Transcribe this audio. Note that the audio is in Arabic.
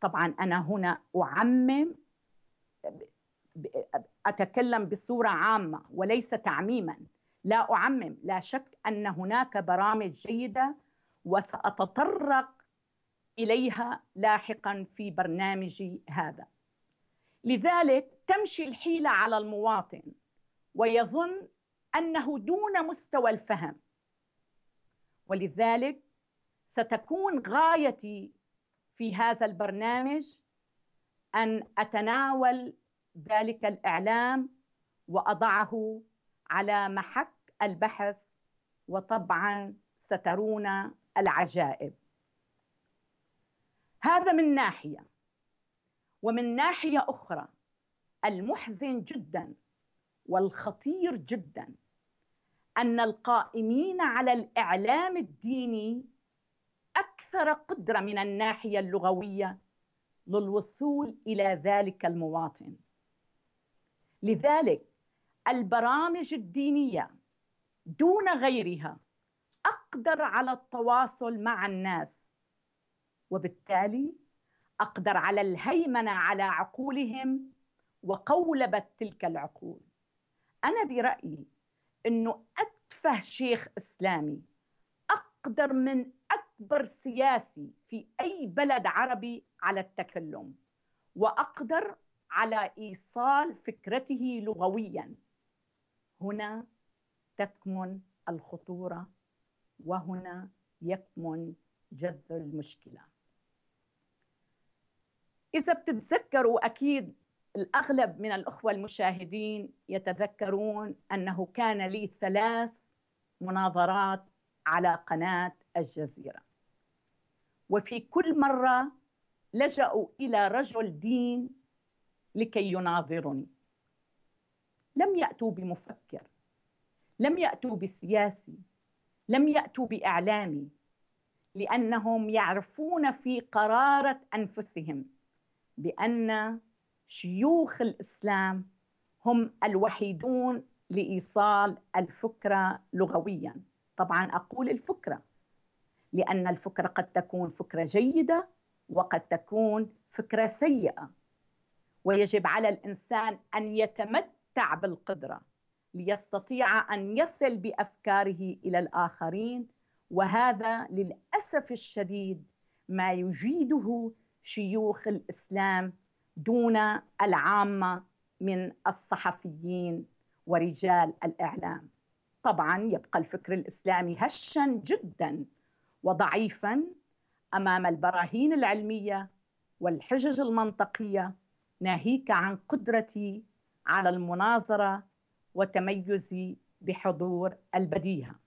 طبعا انا هنا اعمم اتكلم بصوره عامه وليس تعميما لا اعمم لا شك ان هناك برامج جيده وساتطرق اليها لاحقا في برنامجي هذا لذلك تمشي الحيله على المواطن ويظن انه دون مستوى الفهم ولذلك ستكون غايتي في هذا البرنامج ان اتناول ذلك الاعلام واضعه على محك البحث وطبعا سترون العجائب هذا من ناحيه ومن ناحيه اخرى المحزن جدا والخطير جدا ان القائمين على الاعلام الديني اكثر قدره من الناحيه اللغويه للوصول الى ذلك المواطن لذلك البرامج الدينيه دون غيرها اقدر على التواصل مع الناس وبالتالي اقدر على الهيمنه على عقولهم وقولبه تلك العقول انا برايي انه اتفه شيخ اسلامي اقدر من أكثر أكبر سياسي في أي بلد عربي على التكلم وأقدر على إيصال فكرته لغويا هنا تكمن الخطورة وهنا يكمن جذر المشكلة إذا بتتذكروا أكيد الأغلب من الأخوة المشاهدين يتذكرون أنه كان لي ثلاث مناظرات على قناة الجزيرة وفي كل مرة لجأوا إلى رجل دين لكي يناظرني لم يأتوا بمفكر لم يأتوا بسياسي لم يأتوا بإعلامي لأنهم يعرفون في قرارة أنفسهم بأن شيوخ الإسلام هم الوحيدون لإيصال الفكرة لغويا طبعا أقول الفكرة لأن الفكرة قد تكون فكرة جيدة وقد تكون فكرة سيئة ويجب على الإنسان أن يتمتع بالقدرة ليستطيع أن يصل بأفكاره إلى الآخرين وهذا للأسف الشديد ما يجيده شيوخ الإسلام دون العامة من الصحفيين ورجال الإعلام طبعا يبقى الفكر الإسلامي هشا جدا وضعيفا امام البراهين العلميه والحجج المنطقيه ناهيك عن قدرتي على المناظره وتميزي بحضور البديهه